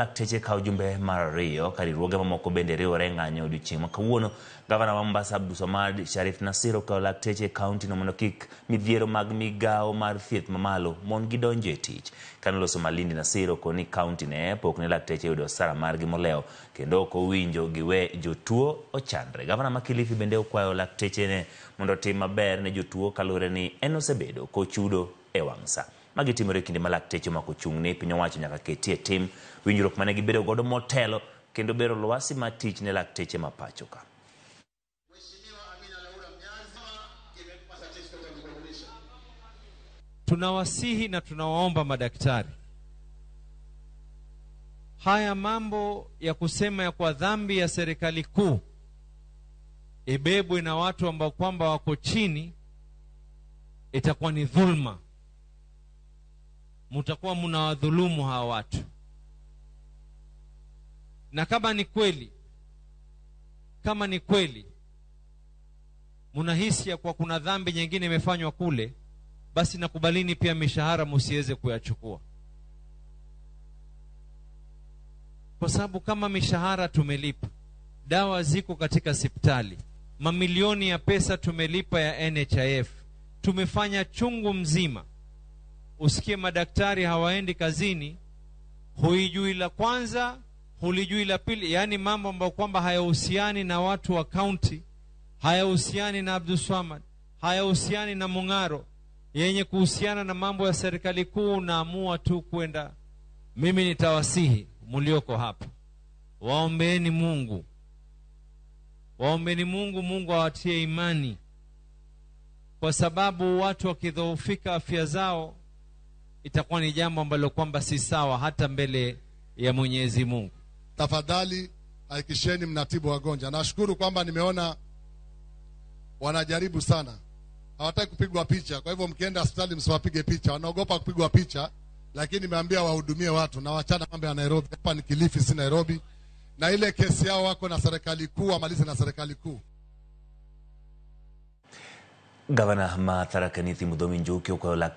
lakteche kha ujumbe marariyo kadi bende mamokobendere oreng'anyo odiochieng' ma kawuono gavana ma mombasa abdulswamad sharif nasir okawo lakteche kaunti mondo kik midhiero mag migao mar thieth mamalo mon gidonjo e tich kanoloso malindi nasir okoni ni kaunti ne pok ni lakteche yudo sara margi molewo kendo ok owinjo giwe jotuo ochandre gavana ma kilifi bende okwayo laktechene ne mondo otim maber ne jotuo kaluwore ni en osebedo kochudo e wang' saa ma gitimore e kinde ma lakteche ne piny owacho nyaka ketie tim winjruok mane gibedo godo motelo kendo bero lwasi ma tich ne lakteche ma pacho ka tunawasihi na tunawaomba madaktari haya mambo ya kusema ya kwa dhambi ya serikali kuu ibebwe na watu ambao kwamba wako chini itakuwa ni dhulma mutakuwa mnawadhulumu hawa watu. Na kama ni kweli, kama ni kweli mnahisi ya kuwa kuna dhambi nyingine imefanywa kule, basi nakubalini pia mishahara musiweze kuyachukua, kwa sababu kama mishahara tumelipa, dawa ziko katika hospitali, mamilioni ya pesa tumelipa ya NHIF, tumefanya chungu mzima usikie madaktari hawaendi kazini, huijui la kwanza, hulijui la pili, yaani mambo ambayo kwamba hayahusiani na watu wa kaunti, hayahusiani na abduswamad hayahusiani na Mung'aro, yenye kuhusiana na mambo ya serikali kuu, naamua tu kwenda. Mimi nitawasihi mulioko hapa, waombeeni Mungu, waombeni Mungu, Mungu awatie imani, kwa sababu watu wakidhoofika afya zao itakuwa ni jambo ambalo kwamba si sawa hata mbele ya Mwenyezi Mungu. Tafadhali hakikisheni mnatibu wagonja. Nashukuru kwamba nimeona wanajaribu sana, hawataki kupigwa picha. Kwa hivyo mkienda hospitali msiwapige picha, wanaogopa kupigwa picha, lakini nimeambia wahudumie watu na wachana mambo ya Nairobi. Hapa ni Kilifi, si Nairobi, na ile kesi yao wako na serikali kuu, wamalize na serikali kuu. Gavana Martha Nithi Muthomi Njuki ukola